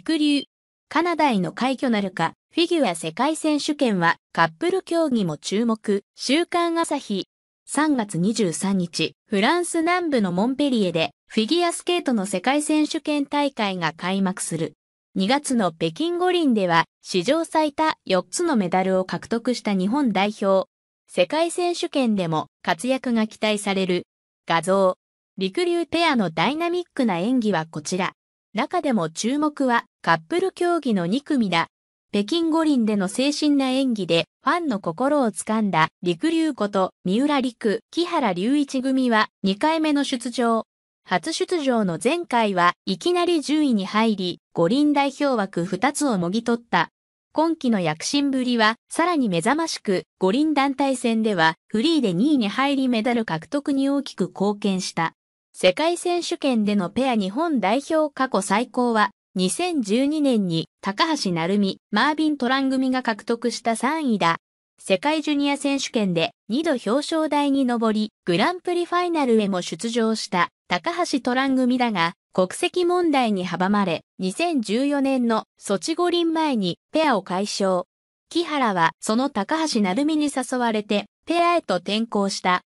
陸流。カナダへの快挙なるか、フィギュア世界選手権はカップル競技も注目、週刊朝日。3月23日、フランス南部のモンペリエでフィギュアスケートの世界選手権大会が開幕する。2月の北京五輪では史上最多4つのメダルを獲得した日本代表。世界選手権でも活躍が期待される。画像。陸流ペアのダイナミックな演技はこちら。中でも注目はカップル競技の2組だ。北京五輪での精神な演技でファンの心をつかんだ陸流こと三浦陸、木原隆一組は2回目の出場。初出場の前回はいきなり10位に入り、五輪代表枠2つをもぎ取った。今季の躍進ぶりはさらに目覚ましく、五輪団体戦ではフリーで2位に入りメダル獲得に大きく貢献した。世界選手権でのペア日本代表過去最高は、2012年に高橋成美、マービン・トラン組が獲得した3位だ。世界ジュニア選手権で2度表彰台に上り、グランプリファイナルへも出場した高橋トラン組だが、国籍問題に阻まれ、2014年のソチ五輪前にペアを解消。木原はその高橋成美に誘われてペアへと転向した。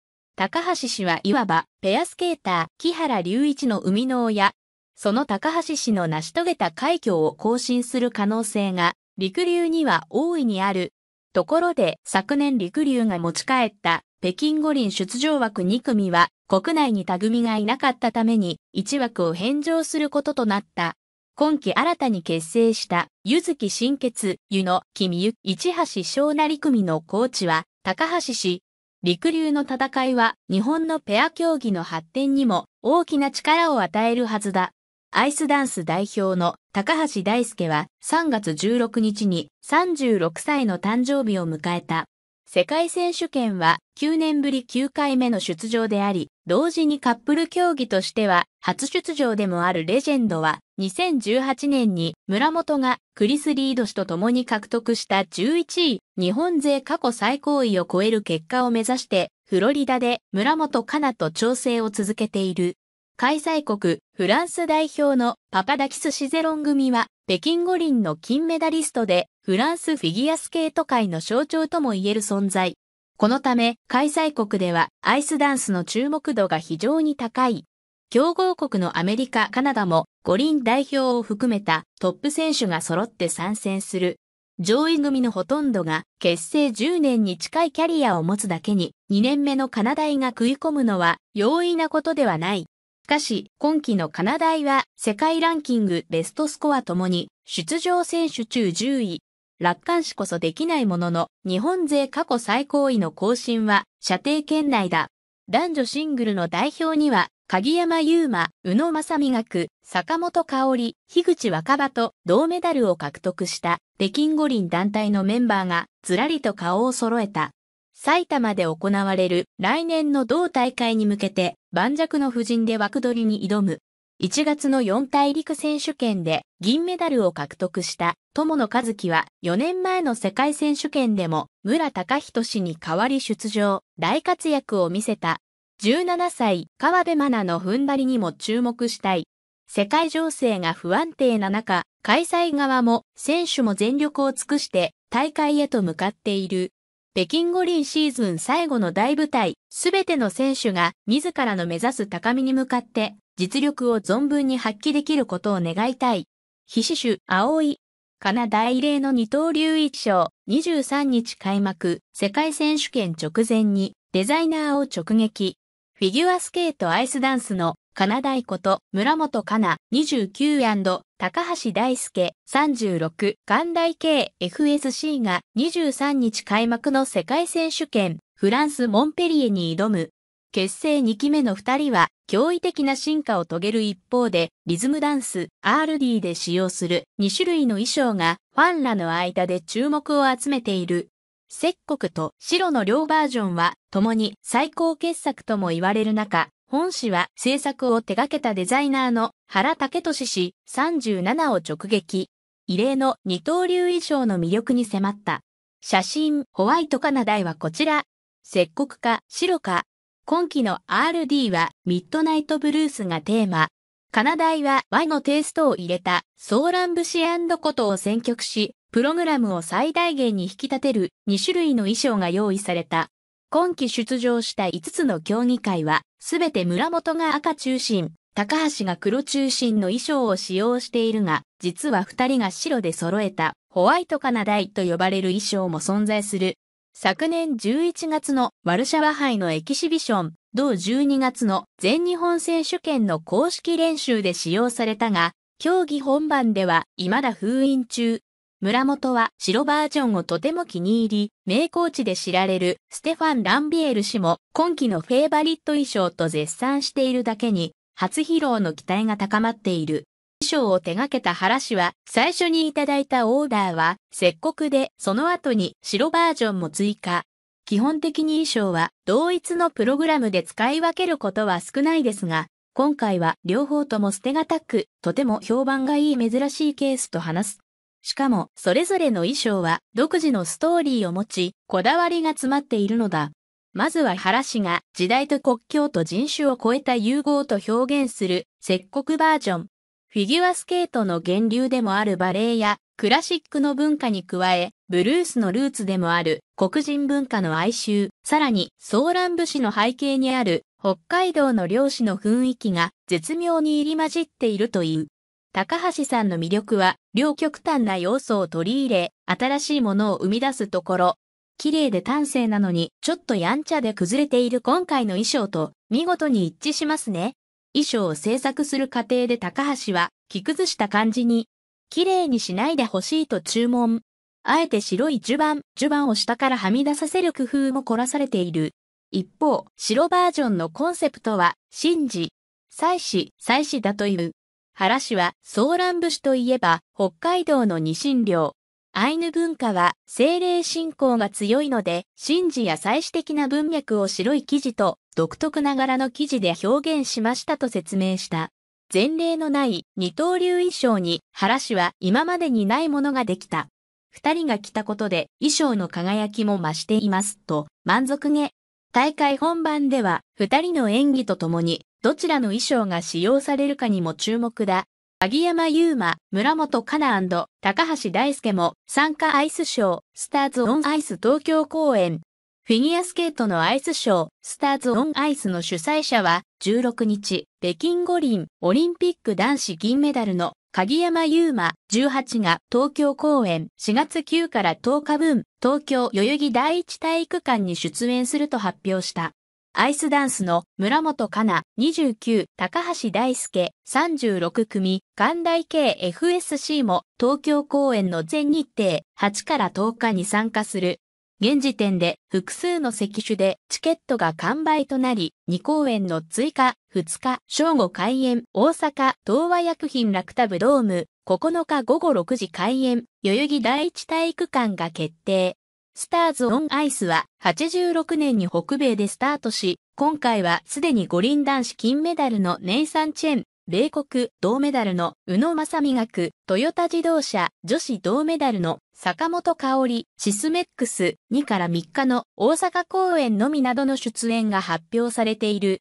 高橋氏はいわばペアスケーター木原隆一の生みの親。その高橋氏の成し遂げた快挙を更新する可能性が陸流には大いにある。ところで昨年陸流が持ち帰った北京五輪出場枠2組は国内に他組がいなかったために1枠を返上することとなった。今季新たに結成したゆずき新血湯の君ゆ市橋小成組のコーチは高橋氏陸流の戦いは日本のペア競技の発展にも大きな力を与えるはずだ。アイスダンス代表の高橋大輔は3月16日に36歳の誕生日を迎えた。世界選手権は9年ぶり9回目の出場であり、同時にカップル競技としては初出場でもあるレジェンドは2018年に村本がクリス・リード氏と共に獲得した11位、日本勢過去最高位を超える結果を目指してフロリダで村本かなと調整を続けている。開催国フランス代表のパパダキス・シゼロン組は北京五輪の金メダリストでフランスフィギュアスケート界の象徴とも言える存在。このため、開催国ではアイスダンスの注目度が非常に高い。強豪国のアメリカ、カナダも五輪代表を含めたトップ選手が揃って参戦する。上位組のほとんどが結成10年に近いキャリアを持つだけに2年目のカナダイが食い込むのは容易なことではない。しかし、今季のカナダイは世界ランキングベストスコアともに出場選手中10位、楽観視こそできないものの、日本勢過去最高位の更新は射程圏内だ。男女シングルの代表には、鍵山優真、宇野正美学、坂本香織、樋口若葉と銅メダルを獲得した北京五輪団体のメンバーがずらりと顔を揃えた。埼玉で行われる来年の同大会に向けて盤石の布陣で枠取りに挑む1月の四大陸選手権で銀メダルを獲得した友野和樹は4年前の世界選手権でも村隆人氏に代わり出場、大活躍を見せた。17歳、河辺愛菜の踏ん張りにも注目したい。世界情勢が不安定な中、開催側も選手も全力を尽くして大会へと向かっている。北京五輪シーズン最後の大舞台、すべての選手が自らの目指す高みに向かって実力を存分に発揮できることを願いたい。非死種、青い。かな大異例の二刀流一章、23日開幕、世界選手権直前に、デザイナーを直撃。フィギュアスケートアイスダンスの、カナダイこと村本かな、29& 高橋大輔36関大系 FSC が23日開幕の世界選手権フランス・モンペリエに挑む結成2期目の2人は驚異的な進化を遂げる一方で、リズムダンス、RD で使用する2種類の衣装がファンらの間で注目を集めている。石国と白の両バージョンは共に最高傑作とも言われる中、本誌は制作を手掛けたデザイナーの原武俊氏37を直撃。異例の二刀流衣装の魅力に迫った。写真、ホワイトカナダイはこちら。石国か白か今期の R&D はミッドナイトブルースがテーマ。カナダイは Y のテイストを入れたソーラン節ことを選曲し、プログラムを最大限に引き立てる2種類の衣装が用意された。今季出場した5つの競技会は、すべて村本が赤中心、高橋が黒中心の衣装を使用しているが、実は2人が白で揃えたホワイトカナダイと呼ばれる衣装も存在する。昨年11月のワルシャワ杯のエキシビション、同12月の全日本選手権の公式練習で使用されたが、競技本番では未だ封印中。村本は白バージョンをとても気に入り、名コーチで知られるステファン・ランビエル氏も今季のフェイバリット衣装と絶賛しているだけに、初披露の期待が高まっている。衣装を手掛けた原氏は、最初にいただいたオーダーは、石刻で、その後に白バージョンも追加。基本的に衣装は、同一のプログラムで使い分けることは少ないですが、今回は両方とも捨てがたく、とても評判がいい珍しいケースと話す。しかも、それぞれの衣装は独自のストーリーを持ち、こだわりが詰まっているのだ。まずは原氏が時代と国境と人種を超えた融合と表現する、石刻バージョン。フィギュアスケートの源流でもあるバレエやクラシックの文化に加え、ブルースのルーツでもある黒人文化の哀愁、さらにソーラン節の背景にある北海道の漁師の雰囲気が絶妙に入り混じっているという。高橋さんの魅力は、両極端な要素を取り入れ、新しいものを生み出すところ。綺麗で端正なのに、ちょっとやんちゃで崩れている今回の衣装と、見事に一致しますね。衣装を制作する過程で高橋は着崩した感じに、綺麗にしないでほしいと注文。あえて白い襦袢、襦袢を下からはみ出させる工夫も凝らされている。一方、白バージョンのコンセプトは、神事、祭祀、祭祀だという。原氏は、ソーラン節といえば、北海道の二神漁。アイヌ文化は精霊信仰が強いので、神事や祭祀的な文脈を白い生地と独特な柄の生地で表現しましたと説明した。前例のない二刀流衣装に原氏は今までにないものができた。二人が着たことで衣装の輝きも増していますと満足げ。大会本番では二人の演技とともにどちらの衣装が使用されるかにも注目だ。萩山優馬、村本香奈高橋大輔も参加アイスショー、スターズオンアイス東京公演。フィギュアスケートのアイスショー、スターズオンアイスの主催者は、16日、北京五輪、オリンピック男子銀メダルの鍵山優馬、18が東京公演、4月9から10日分、東京代々木第一体育館に出演すると発表した。アイスダンスの村本かな29、高橋大輔36組、関大系 FSC も東京公演の全日程8から10日に参加する。現時点で複数の席種でチケットが完売となり、2公演の追加2日正午開演、大阪東和薬品ラクタブドーム9日午後6時開演、代々木第一体育館が決定。スターズ・オン・アイスは86年に北米でスタートし、今回はすでに五輪男子金メダルのネイサン・チェン、米国銅メダルの宇野正美学、トヨタ自動車女子銅メダルの坂本香織、シスメックス2から3日の大阪公演のみなどの出演が発表されている。